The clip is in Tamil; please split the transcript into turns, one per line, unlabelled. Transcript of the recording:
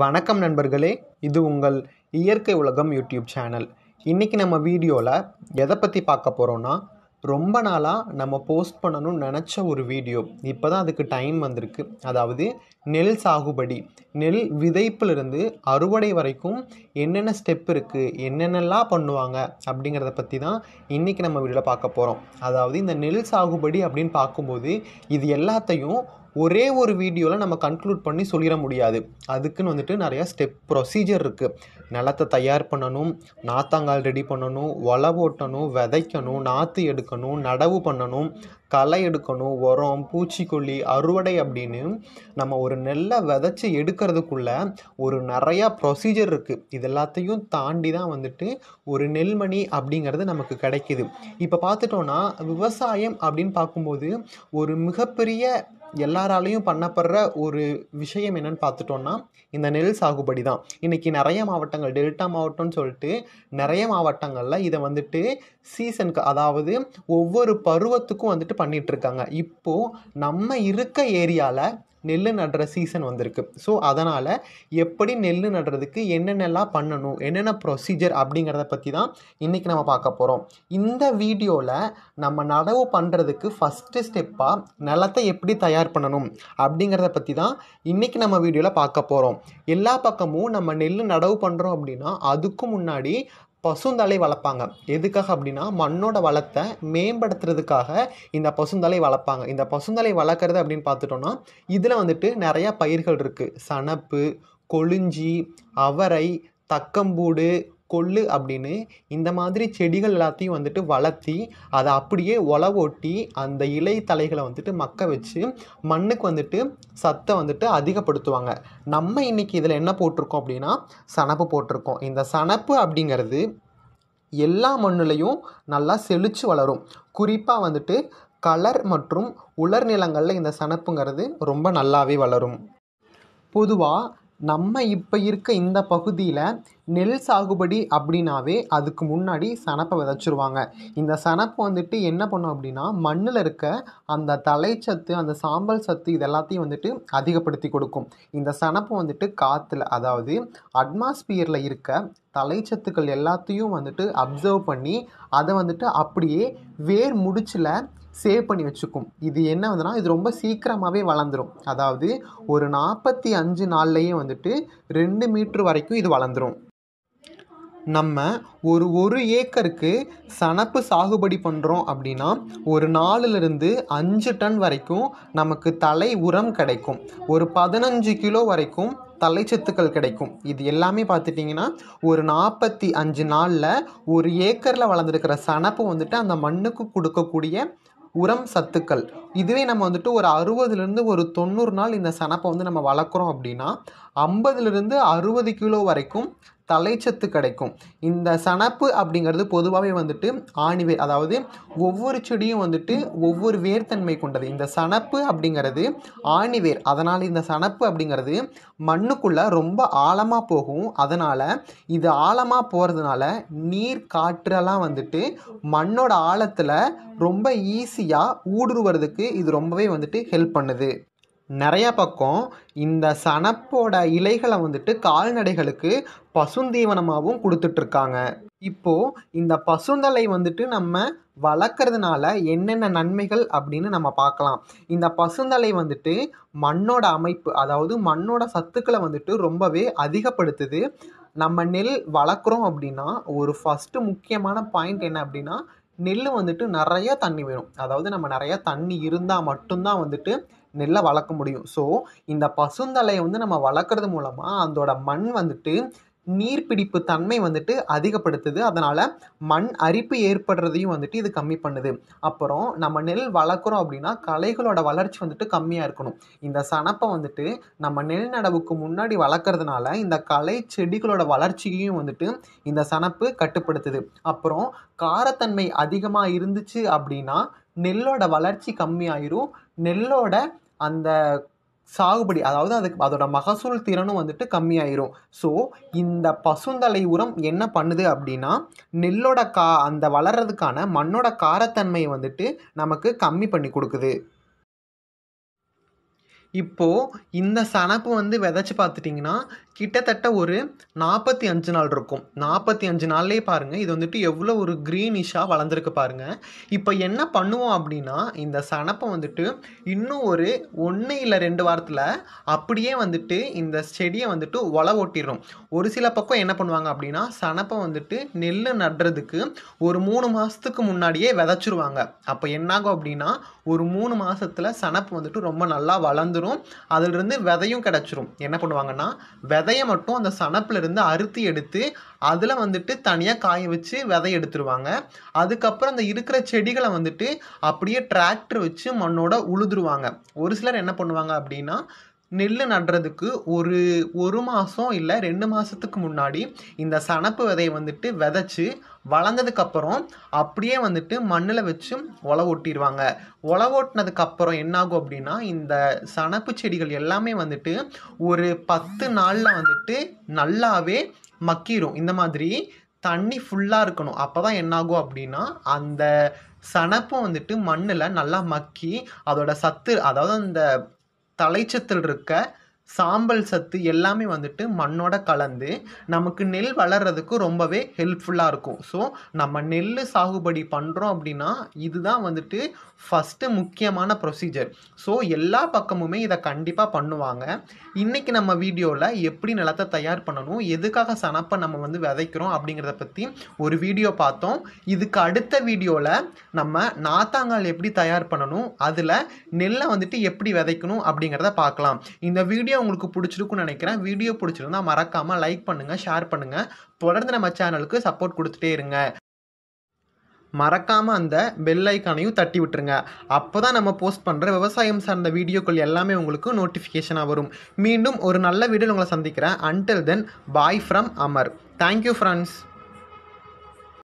வணக்கம் நண்பர்களே இது உங்கள் இயற்கை உலகம் யூடியூப் சேனல் இன்றைக்கி நம்ம வீடியோவில் எதை பற்றி பார்க்க போகிறோன்னா ரொம்ப நாளாக நம்ம போஸ்ட் பண்ணணும்னு நினச்ச ஒரு வீடியோ இப்போ தான் அதுக்கு டைம் வந்திருக்கு அதாவது நெல் சாகுபடி நெல் விதைப்பிலிருந்து அறுவடை வரைக்கும் என்னென்ன ஸ்டெப் இருக்குது என்னென்னலாம் பண்ணுவாங்க அப்படிங்கிறத பற்றி தான் இன்றைக்கி நம்ம வீடியோவில் பார்க்க போகிறோம் அதாவது இந்த நெல் சாகுபடி அப்படின்னு பார்க்கும்போது இது எல்லாத்தையும் ஒரே ஒரு வீடியோவில் நம்ம கன்க்ளூட் பண்ணி சொல்லிட முடியாது அதுக்குன்னு வந்துட்டு நிறையா ஸ்டெப் ப்ரொசீஜர் இருக்குது நிலத்தை தயார் பண்ணணும் நாத்தாங்கால் ரெடி பண்ணணும் ஒலை ஓட்டணும் விதைக்கணும் நாற்று எடுக்கணும் நடவு பண்ணணும் களை எடுக்கணும் உரம் பூச்சிக்கொல்லி அறுவடை அப்படின்னு நம்ம ஒரு நெல்லை விதைச்சி எடுக்கிறதுக்குள்ள ஒரு நிறையா ப்ரொசீஜர் இருக்குது இது எல்லாத்தையும் தாண்டி தான் வந்துட்டு ஒரு நெல்மணி அப்படிங்கிறது நமக்கு கிடைக்கிது இப்போ பார்த்துட்டோன்னா விவசாயம் அப்படின்னு பார்க்கும்போது ஒரு மிகப்பெரிய எல்லாராலையும் பண்ணப்படுற ஒரு விஷயம் என்னென்னு பார்த்துட்டோன்னா இந்த நெல் சாகுபடி தான் இன்றைக்கி நிறைய மாவட்டங்கள் டெல்டா மாவட்டம்னு சொல்லிட்டு நிறைய மாவட்டங்களில் இதை வந்துட்டு சீசனுக்கு அதாவது ஒவ்வொரு பருவத்துக்கும் வந்துட்டு பண்ணிகிட்ருக்காங்க இப்போது நம்ம இருக்க ஏரியாவில் நெல் நடுற சீசன் வந்திருக்கு ஸோ அதனால் எப்படி நெல் நடுறதுக்கு என்னென்னலாம் பண்ணணும் என்னென்ன ப்ரொசீஜர் அப்படிங்கிறத பற்றி தான் இன்றைக்கி நம்ம பார்க்க போகிறோம் இந்த வீடியோவில் நம்ம நடவு பண்ணுறதுக்கு ஃபஸ்ட்டு ஸ்டெப்பாக நிலத்தை எப்படி தயார் பண்ணணும் அப்படிங்கிறத பற்றி தான் இன்றைக்கி நம்ம வீடியோவில் பார்க்க போகிறோம் எல்லா பக்கமும் நம்ம நெல் நடவு பண்ணுறோம் அப்படின்னா அதுக்கு முன்னாடி பசுந்தலை வளர்ப்பாங்க எதுக்காக அப்படின்னா மண்ணோட வளத்தை மேம்படுத்துறதுக்காக இந்த பசுந்தலை வளர்ப்பாங்க இந்த பசுந்தலை வளர்க்குறது அப்படின்னு பார்த்துட்டோம்னா இதில் வந்துட்டு நிறையா பயிர்கள் இருக்குது சணப்பு கொளிஞ்சி அவரை தக்கம்பூடு கொள்ளு அப்படின்னு இந்த மாதிரி செடிகள் எல்லாத்தையும் வந்துட்டு வளர்த்தி அதை அப்படியே ஒலவோட்டி அந்த இலை தலைகளை வந்துட்டு மக்க வச்சு மண்ணுக்கு வந்துட்டு சத்தை வந்துட்டு அதிகப்படுத்துவாங்க நம்ம இன்றைக்கி இதில் என்ன போட்டிருக்கோம் அப்படின்னா சணப்பு போட்டிருக்கோம் இந்த சணப்பு அப்படிங்கிறது எல்லா மண்ணுலேயும் நல்லா செழித்து வளரும் குறிப்பாக வந்துட்டு கலர் மற்றும் உலர் நிலங்களில் இந்த சணப்புங்கிறது ரொம்ப நல்லாவே வளரும் பொதுவாக நம்ம இப்போ இருக்க இந்த பகுதியில் நெல் சாகுபடி அப்படின்னாவே அதுக்கு முன்னாடி சனப்பை விதைச்சிருவாங்க இந்த சனப்பு வந்துட்டு என்ன பண்ணும் அப்படின்னா மண்ணில் இருக்க அந்த தலைச்சத்து அந்த சாம்பல் சத்து இதெல்லாத்தையும் வந்துட்டு அதிகப்படுத்தி கொடுக்கும் இந்த சனப்பு வந்துட்டு காற்றுல அதாவது அட்மாஸ்பியரில் இருக்க தலைச்சத்துக்கள் எல்லாத்தையும் வந்துட்டு அப்சர்வ் பண்ணி அதை வந்துட்டு அப்படியே வேர் முடிச்சில் சேவ் பண்ணி வச்சுக்கும் இது என்ன வந்துன்னா இது ரொம்ப சீக்கிரமாகவே வளர்ந்துடும் அதாவது ஒரு நாற்பத்தி அஞ்சு நாள்லேயே வந்துட்டு ரெண்டு மீட்ரு வரைக்கும் இது வளர்ந்துடும் நம்ம ஒரு ஒரு ஏக்கருக்கு சணப்பு சாகுபடி பண்ணுறோம் அப்படின்னா ஒரு நாலுலேருந்து அஞ்சு டன் வரைக்கும் நமக்கு தலை உரம் கிடைக்கும் ஒரு பதினஞ்சு கிலோ வரைக்கும் தலைச்சத்துக்கள் கிடைக்கும் இது எல்லாமே பார்த்துட்டிங்கன்னா ஒரு நாற்பத்தி அஞ்சு நாளில் ஒரு ஏக்கரில் வளர்ந்துருக்கிற சணப்பு வந்துட்டு அந்த மண்ணுக்கு கொடுக்கக்கூடிய உரம் சத்துக்கள் இதுவே நம்ம வந்துட்டு ஒரு அறுபதுலேருந்து ஒரு தொண்ணூறு நாள் இந்த சனப்பை வந்து நம்ம வளர்க்குறோம் அப்படின்னா ஐம்பதுலேருந்து அறுபது கிலோ வரைக்கும் தலைச்சத்து கிடைக்கும் இந்த சணப்பு அப்படிங்கிறது பொதுவாகவே வந்துட்டு ஆணிவேர் அதாவது ஒவ்வொரு செடியும் வந்துட்டு ஒவ்வொரு வேர்த்தன்மை கொண்டது இந்த சணப்பு அப்படிங்கிறது ஆணிவேர் அதனால் இந்த சணப்பு அப்படிங்கிறது மண்ணுக்குள்ளே ரொம்ப ஆழமாக போகும் அதனால் இது ஆழமாக போகிறதுனால நீர் காற்றெல்லாம் வந்துட்டு மண்ணோட ஆழத்தில் ரொம்ப ஈஸியாக ஊடுருவதுக்கு இது ரொம்பவே வந்துட்டு ஹெல்ப் பண்ணுது நிறைய பக்கம் இந்த சணப்போட இலைகளை வந்துட்டு கால்நடைகளுக்கு பசுந்தீவனமாகவும் கொடுத்துட்ருக்காங்க இப்போது இந்த பசுந்தலை வந்துட்டு நம்ம வளர்க்குறதுனால என்னென்ன நன்மைகள் அப்படின்னு நம்ம பார்க்கலாம் இந்த பசுந்தலை வந்துட்டு மண்ணோட அமைப்பு அதாவது மண்ணோட சத்துக்களை வந்துட்டு ரொம்பவே அதிகப்படுத்துது நம்ம நெல் வளர்க்குறோம் அப்படின்னா ஒரு ஃபஸ்ட்டு முக்கியமான பாயிண்ட் என்ன அப்படின்னா நெல் வந்துட்டு நிறையா தண்ணி வேணும் அதாவது நம்ம நிறையா தண்ணி இருந்தால் மட்டும்தான் வந்துட்டு நெல்லை வளர்க்க முடியும் ஸோ இந்த பசுந்தலையை வந்து நம்ம வளர்க்குறது மூலமாக அதோட மண் வந்துட்டு நீர்பிடிப்பு தன்மை வந்துட்டு அதிகப்படுத்துது அதனால் மண் அரிப்பு ஏற்படுறதையும் வந்துட்டு இது கம்மி பண்ணுது அப்புறம் நம்ம நெல் வளர்க்குறோம் அப்படின்னா கலைகளோட வளர்ச்சி வந்துட்டு கம்மியாக இருக்கணும் இந்த சனப்பை வந்துட்டு நம்ம நெல் நடவுக்கு முன்னாடி வளர்க்குறதுனால இந்த கலை செடிகளோட வளர்ச்சியையும் வந்துட்டு இந்த சனப்பு கட்டுப்படுத்துது அப்புறம் காரத்தன்மை அதிகமாக இருந்துச்சு அப்படின்னா நெல்லோட வளர்ச்சி கம்மியாயிரும் நெல்லோட அந்த சாகுபடி அதாவது அதுக்கு அதோட மகசூல் திறனும் வந்துட்டு கம்மியாயிரும் ஸோ இந்த பசுந்தலை உரம் என்ன பண்ணுது அப்படின்னா நெல்லோட கா அந்த வளர்றதுக்கான மண்ணோட காரத்தன்மையை வந்துட்டு நமக்கு கம்மி பண்ணி கொடுக்குது இப்போது இந்த சனப்பு வந்து விதைச்சி பார்த்துட்டிங்கன்னா கிட்டத்தட்ட ஒரு நாற்பத்தி அஞ்சு நாள் இருக்கும் நாற்பத்தி அஞ்சு நாள்லேயே பாருங்கள் இது வந்துட்டு எவ்வளோ ஒரு க்ரீனிஷாக வளர்ந்துருக்கு பாருங்கள் இப்போ என்ன பண்ணுவோம் அப்படின்னா இந்த சனப்பை வந்துட்டு இன்னும் ஒரு ஒன்று இல்லை ரெண்டு வாரத்தில் அப்படியே வந்துட்டு இந்த செடியை வந்துட்டு ஒலை ஓட்டிடும் ஒரு சில பக்கம் என்ன பண்ணுவாங்க அப்படின்னா சனப்பை வந்துட்டு நெல் நடுறதுக்கு ஒரு மூணு மாதத்துக்கு முன்னாடியே விதைச்சிருவாங்க அப்போ என்னாகும் அப்படின்னா ஒரு மூணு மாதத்தில் சனப்பு வந்துட்டு ரொம்ப நல்லா வளர்ந்து வந்துடும் அதிலிருந்து விதையும் கிடச்சிரும் என்ன பண்ணுவாங்கன்னா விதையை மட்டும் அந்த சனப்புலேருந்து அறுத்து எடுத்து அதில் வந்துட்டு தனியாக காய வச்சு விதை எடுத்துருவாங்க அதுக்கப்புறம் அந்த இருக்கிற செடிகளை வந்துட்டு அப்படியே டிராக்டர் வச்சு மண்ணோட உழுதுருவாங்க ஒரு சிலர் என்ன பண்ணுவாங்க அப்படின்னா நெல் நடுறதுக்கு ஒரு ஒரு மாதம் இல்லை ரெண்டு மாதத்துக்கு முன்னாடி இந்த சனப்பு விதையை வந்துட்டு விதைச்சி வளர்ந்ததுக்கப்புறம் அப்படியே வந்துட்டு மண்ணில் வச்சு ஒலை ஓட்டிடுவாங்க உழவு ஓட்டினதுக்கப்புறம் என்னாகும் அப்படின்னா இந்த சனப்பு செடிகள் எல்லாமே வந்துட்டு ஒரு பத்து நாளில் வந்துட்டு நல்லாவே மக்கிரும் இந்த மாதிரி தண்ணி ஃபுல்லாக இருக்கணும் அப்போ தான் என்னாகும் அப்படின்னா அந்த சனப்பும் வந்துட்டு மண்ணில் நல்லா மக்கி அதோட சத்து அதாவது அந்த தலைச்சத்தில் இருக்க சாம்பல் சத்து எல்லாமே வந்துட்டு மண்ணோட கலந்து நமக்கு நெல் வளர்கிறதுக்கு ரொம்பவே ஹெல்ப்ஃபுல்லாக இருக்கும் ஸோ நம்ம நெல் சாகுபடி பண்ணுறோம் அப்படின்னா இதுதான் வந்துட்டு ஃபஸ்ட்டு முக்கியமான ப்ரொசீஜர் ஸோ எல்லா பக்கமுமே இதை கண்டிப்பாக பண்ணுவாங்க இன்றைக்கி நம்ம வீடியோவில் எப்படி நிலத்தை தயார் பண்ணணும் எதுக்காக சனப்பை நம்ம வந்து விதைக்கிறோம் அப்படிங்கிறத பற்றி ஒரு வீடியோ பார்த்தோம் இதுக்கு அடுத்த வீடியோவில் நம்ம நாத்தாங்கால் எப்படி தயார் பண்ணணும் அதில் நெல்லை வந்துட்டு எப்படி விதைக்கணும் அப்படிங்கிறத பார்க்கலாம் இந்த வீடியோ உங்களுக்கு பிடிச்சிருக்கும்னு நினைக்கிறேன் வீடியோ பிடிச்சிருந்தா மறக்காமல் லைக் பண்ணுங்கள் ஷேர் பண்ணுங்கள் தொடர்ந்து நம்ம சேனலுக்கு சப்போர்ட் கொடுத்துட்டே இருங்க மறக்காமல் அந்த பெல் ஐக்கானையும் தட்டி விட்டுருங்க அப்போ தான் நம்ம போஸ்ட் பண்ணுற விவசாயம் சார்ந்த வீடியோக்கள் எல்லாமே உங்களுக்கு நோட்டிஃபிகேஷனாக வரும் மீண்டும் ஒரு நல்ல வீடியோ உங்களை சந்திக்கிறேன் until then bye from Amar thank you friends